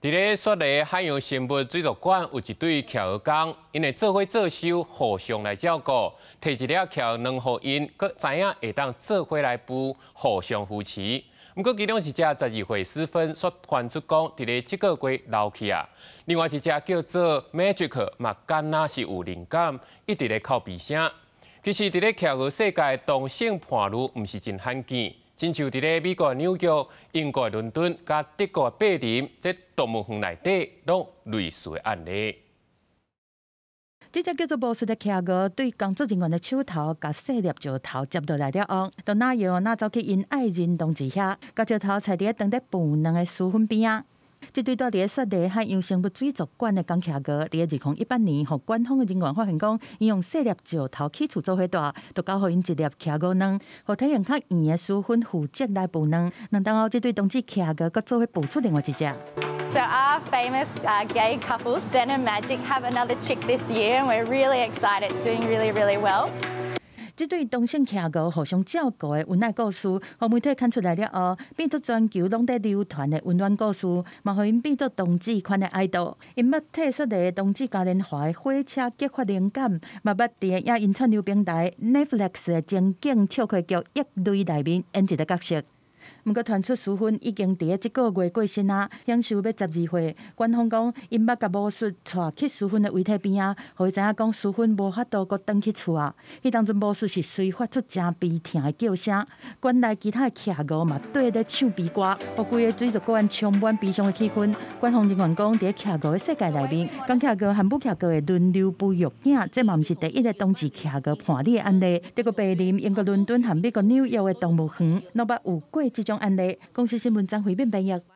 伫咧索尼海洋生物水族馆有一对乔工，因为做伙做秀互相来照顾，摕一粒乔两互因搁知影会当做伙来孵，互相扶持。毋过其中一只十二岁私分却传出讲伫咧即个月老去啊。另外一只叫做 Magic 嘛，干那是有灵感，一直咧靠鼻声。其实伫咧乔个世界同性伴侣毋是真罕见。亲，像伫勒美国纽约、英国伦敦，甲德国柏林，则多闻来得落类似案例。这只叫做波斯的企鹅，对工作人员的手头甲细粒石头接到来了，到那又那走去因爱人同志下，甲石头菜碟蹲在半人的树根边啊。这对到底是杀的，还用生物追踪罐的钢铁哥？第一是一八年，和官方的人员发现讲，伊用四粒酒头去除做许多，都搞好伊一粒铁哥卵，和体验较硬的水分附着来补卵。难道我这对冬季铁哥，搁做会补出另外一只？So our famous gay couples, Ben and Magic, have another chick this year, and we're really excited. It's doing really, really well. 这对东盛跨国互相照顾的温暖故事，互媒体看出来了哦，变作全球拢在流传的温暖故事，嘛互因变作冬季款的爱豆。因媒体说的冬季嘉年华的火车激发灵感，嘛不点也引串流平台 Netflix 的情景跳开叫一堆内面演一个角色。毋过传出私婚已经伫咧即个月过身啊，享受要十二岁。官方讲，因捌甲母术带去私婚的位泰边啊，互伊知影讲私婚无法度个倒去厝啊。迄当中术是随发出正悲痛的叫声，关内其他的客狗嘛对咧唱鼻歌，无几个水族馆充满悲伤的气氛。官方人员讲伫咧客狗的世界内面，讲客狗含不客狗的轮流不育囝，即嘛毋是第一个冬季骑狗判例案例。德国柏林英国伦敦含美国纽约的动物园，那百有过 chỉ trong anh lệ công si xin buồn tan hủy bình bài nhật.